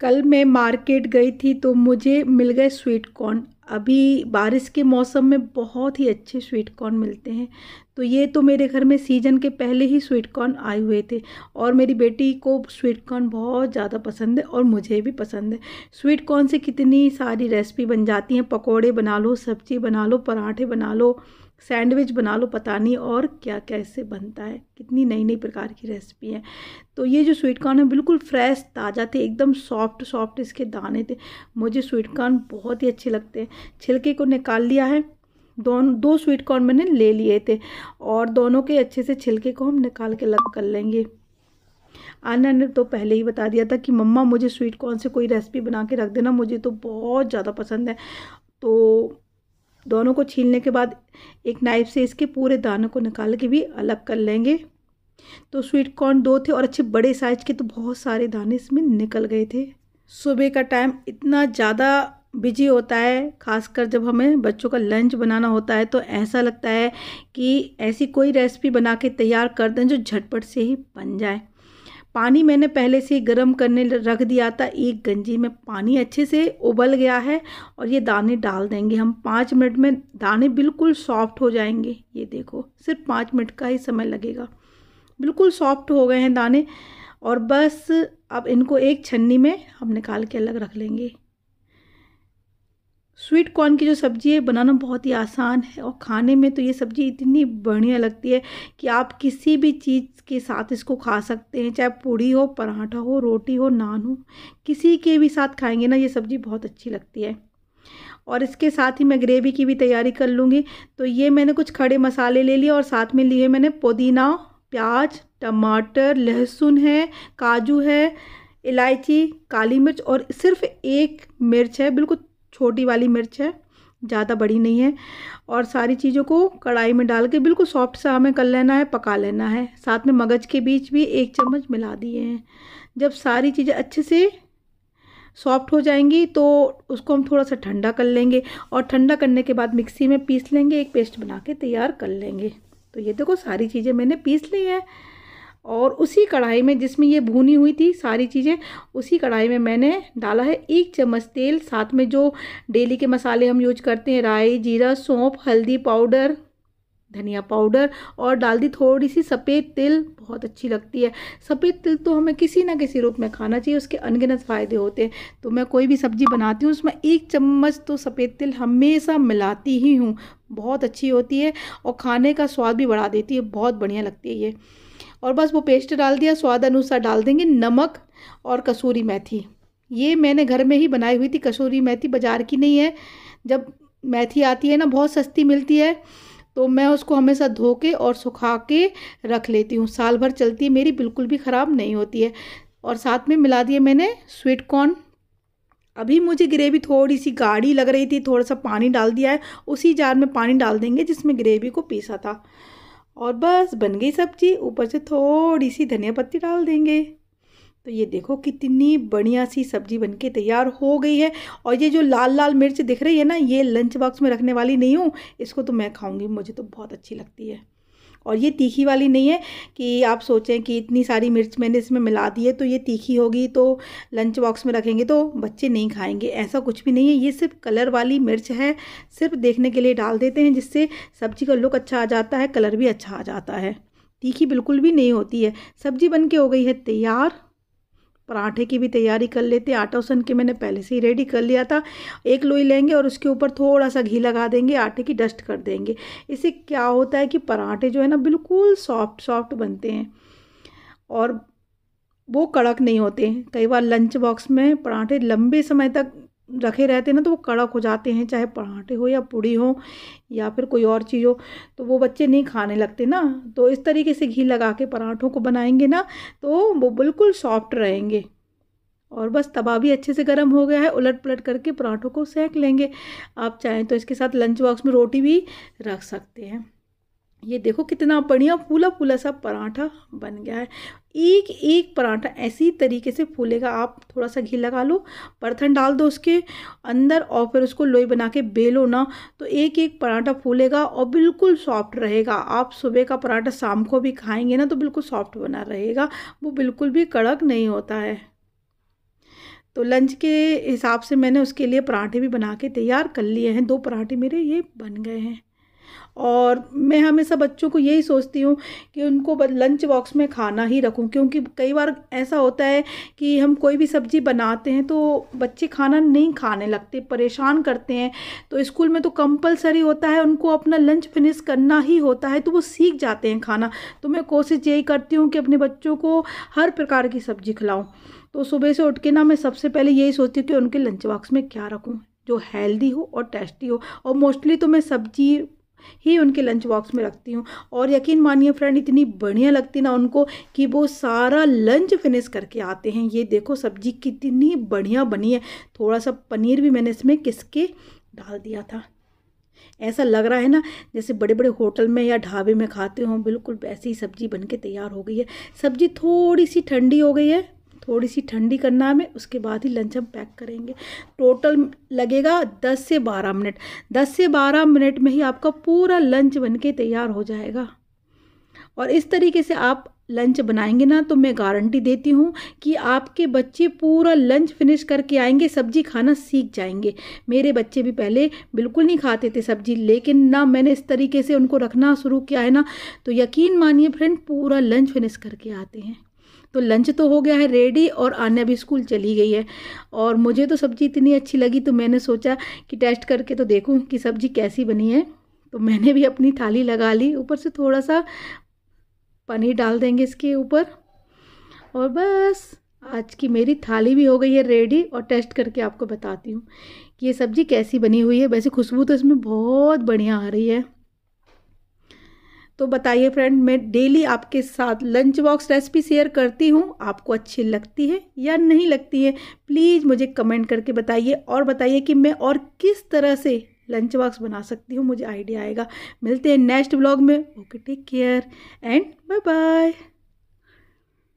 कल मैं मार्केट गई थी तो मुझे मिल गए स्वीट कॉर्न अभी बारिश के मौसम में बहुत ही अच्छे स्वीट कॉर्न मिलते हैं तो ये तो मेरे घर में सीजन के पहले ही स्वीट कॉर्न आए हुए थे और मेरी बेटी को स्वीट कॉर्न बहुत ज़्यादा पसंद है और मुझे भी पसंद है स्वीट कॉर्न से कितनी सारी रेसिपी बन जाती हैं पकौड़े बना लो सब्जी बना लो पराठे बना लो सैंडविच बना लो पता नहीं और क्या क्या इससे बनता है कितनी नई नई प्रकार की रेसिपी है तो ये जो स्वीट कॉर्न है बिल्कुल फ्रेश ताज़ा थे एकदम सॉफ्ट सॉफ्ट इसके दाने थे मुझे स्वीट कॉर्न बहुत ही अच्छे लगते हैं छिलके को निकाल लिया है दोनों दो स्वीट कॉर्न मैंने ले लिए थे और दोनों के अच्छे से छिलके को हम निकाल के अलग कर लेंगे आना ने तो पहले ही बता दिया था कि मम्मा मुझे स्वीट कॉर्न से कोई रेसिपी बना के रख देना मुझे तो बहुत ज़्यादा पसंद है तो दोनों को छीलने के बाद एक नाइफ से इसके पूरे दानों को निकाल के भी अलग कर लेंगे तो स्वीट कॉर्न दो थे और अच्छे बड़े साइज के तो बहुत सारे दाने इसमें निकल गए थे सुबह का टाइम इतना ज़्यादा बिजी होता है खासकर जब हमें बच्चों का लंच बनाना होता है तो ऐसा लगता है कि ऐसी कोई रेसिपी बना के तैयार कर दें जो झटपट से ही बन जाए पानी मैंने पहले से ही गर्म करने रख दिया था एक गंजी में पानी अच्छे से उबल गया है और ये दाने डाल देंगे हम पाँच मिनट में दाने बिल्कुल सॉफ्ट हो जाएंगे ये देखो सिर्फ पाँच मिनट का ही समय लगेगा बिल्कुल सॉफ्ट हो गए हैं दाने और बस अब इनको एक छन्नी में हम निकाल के अलग रख लेंगे स्वीट कॉर्न की जो सब्ज़ी है बनाना बहुत ही आसान है और खाने में तो ये सब्ज़ी इतनी बढ़िया लगती है कि आप किसी भी चीज़ के साथ इसको खा सकते हैं चाहे पूड़ी हो पराठा हो रोटी हो नान हो किसी के भी साथ खाएंगे ना ये सब्ज़ी बहुत अच्छी लगती है और इसके साथ ही मैं ग्रेवी की भी तैयारी कर लूँगी तो ये मैंने कुछ खड़े मसाले ले लिए और साथ में लिए मैंने पुदीना प्याज टमाटर लहसुन है काजू है इलायची काली मिर्च और सिर्फ एक मिर्च है बिल्कुल छोटी वाली मिर्च है ज़्यादा बड़ी नहीं है और सारी चीज़ों को कढ़ाई में डाल के बिल्कुल सॉफ्ट सा हमें कर लेना है पका लेना है साथ में मगज के बीच भी एक चम्मच मिला दिए हैं जब सारी चीज़ें अच्छे से सॉफ्ट हो जाएंगी तो उसको हम थोड़ा सा ठंडा कर लेंगे और ठंडा करने के बाद मिक्सी में पीस लेंगे एक पेस्ट बना के तैयार कर लेंगे तो ये देखो सारी चीज़ें मैंने पीस ली हैं और उसी कढ़ाई में जिसमें ये भुनी हुई थी सारी चीज़ें उसी कढ़ाई में मैंने डाला है एक चम्मच तेल साथ में जो डेली के मसाले हम यूज करते हैं राई जीरा सौंफ हल्दी पाउडर धनिया पाउडर और डाल दी थोड़ी सी सफ़ेद तिल बहुत अच्छी लगती है सफ़ेद तिल तो हमें किसी ना किसी रूप में खाना चाहिए उसके अनगिनत फ़ायदे होते हैं तो मैं कोई भी सब्ज़ी बनाती हूँ उसमें एक चम्मच तो सफ़ेद तिल हमेशा मिलाती ही हूँ बहुत अच्छी होती है और खाने का स्वाद भी बढ़ा देती है बहुत बढ़िया लगती है ये और बस वो पेस्ट डाल दिया स्वाद अनुसार डाल देंगे नमक और कसूरी मेथी ये मैंने घर में ही बनाई हुई थी कसूरी मेथी बाज़ार की नहीं है जब मेथी आती है ना बहुत सस्ती मिलती है तो मैं उसको हमेशा धो के और सुखा के रख लेती हूँ साल भर चलती है मेरी बिल्कुल भी ख़राब नहीं होती है और साथ में मिला दिए मैंने स्वीट कॉर्न अभी मुझे ग्रेवी थोड़ी सी गाढ़ी लग रही थी थोड़ा सा पानी डाल दिया है उसी जार में पानी डाल देंगे जिसमें ग्रेवी को पीसा था और बस बन गई सब्जी ऊपर से थोड़ी सी धनिया पत्ती डाल देंगे तो ये देखो कितनी बढ़िया सी सब्जी बनके तैयार हो गई है और ये जो लाल लाल मिर्च दिख रही है ना ये लंच बॉक्स में रखने वाली नहीं हूँ इसको तो मैं खाऊँगी मुझे तो बहुत अच्छी लगती है और ये तीखी वाली नहीं है कि आप सोचें कि इतनी सारी मिर्च मैंने इसमें मिला दी है तो ये तीखी होगी तो लंच बॉक्स में रखेंगे तो बच्चे नहीं खाएंगे ऐसा कुछ भी नहीं है ये सिर्फ कलर वाली मिर्च है सिर्फ देखने के लिए डाल देते हैं जिससे सब्जी का लुक अच्छा आ जाता है कलर भी अच्छा आ जाता है तीखी बिल्कुल भी नहीं होती है सब्जी बन के हो गई है तैयार पराठे की भी तैयारी कर लेते आटा उसन के मैंने पहले से ही रेडी कर लिया था एक लोई लेंगे और उसके ऊपर थोड़ा सा घी लगा देंगे आटे की डस्ट कर देंगे इससे क्या होता है कि पराठे जो है ना बिल्कुल सॉफ्ट सॉफ्ट बनते हैं और वो कड़क नहीं होते कई बार लंच बॉक्स में पराठे लंबे समय तक रखे रहते हैं ना तो वो कड़क हो जाते हैं चाहे पराठे हो या पूड़ी हो या फिर कोई और चीज़ हो तो वो बच्चे नहीं खाने लगते ना तो इस तरीके से घी लगा के पराठों को बनाएंगे ना तो वो बिल्कुल सॉफ्ट रहेंगे और बस तवा भी अच्छे से गर्म हो गया है उलट पलट करके पराठों को सेक लेंगे आप चाहें तो इसके साथ लंच बॉक्स में रोटी भी रख सकते हैं ये देखो कितना बढ़िया फूला फूला सा पराठा बन गया है एक एक पराठा ऐसी तरीके से फूलेगा आप थोड़ा सा घी लगा लो बर्थन डाल दो उसके अंदर और फिर उसको लोई बना के बेलो ना तो एक एक पराठा फूलेगा और बिल्कुल सॉफ्ट रहेगा आप सुबह का पराठा शाम को भी खाएंगे ना तो बिल्कुल सॉफ्ट बना रहेगा वो बिल्कुल भी कड़क नहीं होता है तो लंच के हिसाब से मैंने उसके लिए पराठे भी बना के तैयार कर लिए हैं दो पराठे मेरे ये बन गए हैं और मैं हमेशा बच्चों को यही सोचती हूँ कि उनको लंच बॉक्स में खाना ही रखूँ क्योंकि कई बार ऐसा होता है कि हम कोई भी सब्ज़ी बनाते हैं तो बच्चे खाना नहीं खाने लगते परेशान करते हैं तो स्कूल में तो कंपलसरी होता है उनको अपना लंच फिनिश करना ही होता है तो वो सीख जाते हैं खाना तो मैं कोशिश यही करती हूँ कि अपने बच्चों को हर प्रकार की सब्ज़ी खिलाऊँ तो सुबह से उठ के ना मैं सबसे पहले यही सोचती हूँ कि उनके लंच बॉक्स में क्या रखूँ जो हेल्दी हो और टेस्टी हो और मोस्टली तो मैं सब्जी ही उनके लंच बॉक्स में रखती हूँ और यकीन मानिए फ्रेंड इतनी बढ़िया लगती ना उनको कि वो सारा लंच फिनिश करके आते हैं ये देखो सब्जी कितनी बढ़िया बनी है थोड़ा सा पनीर भी मैंने इसमें किसके डाल दिया था ऐसा लग रहा है ना जैसे बड़े बड़े होटल में या ढाबे में खाते हों बिल्कुल वैसी ही सब्जी बन के तैयार हो गई है सब्जी थोड़ी सी ठंडी हो गई है थोड़ी सी ठंडी करना हमें उसके बाद ही लंच हम पैक करेंगे टोटल लगेगा दस से बारह मिनट दस से बारह मिनट में ही आपका पूरा लंच बन के तैयार हो जाएगा और इस तरीके से आप लंच बनाएंगे ना तो मैं गारंटी देती हूँ कि आपके बच्चे पूरा लंच फिनिश करके आएंगे सब्जी खाना सीख जाएंगे मेरे बच्चे भी पहले बिल्कुल नहीं खाते थे सब्जी लेकिन ना मैंने इस तरीके से उनको रखना शुरू किया है ना तो यकीन मानिए फ्रेंड पूरा लंच फिनिश करके आते हैं तो लंच तो हो गया है रेडी और आने भी स्कूल चली गई है और मुझे तो सब्ज़ी इतनी अच्छी लगी तो मैंने सोचा कि टेस्ट करके तो देखूँ कि सब्ज़ी कैसी बनी है तो मैंने भी अपनी थाली लगा ली ऊपर से थोड़ा सा पनीर डाल देंगे इसके ऊपर और बस आज की मेरी थाली भी हो गई है रेडी और टेस्ट करके आपको बताती हूँ कि ये सब्ज़ी कैसी बनी हुई है वैसे खुशबू तो इसमें बहुत बढ़िया आ रही है तो बताइए फ्रेंड मैं डेली आपके साथ लंच बॉक्स रेसिपी शेयर करती हूँ आपको अच्छी लगती है या नहीं लगती है प्लीज़ मुझे कमेंट करके बताइए और बताइए कि मैं और किस तरह से लंच बॉक्स बना सकती हूँ मुझे आइडिया आएगा मिलते हैं नेक्स्ट ब्लॉग में okay take care and bye bye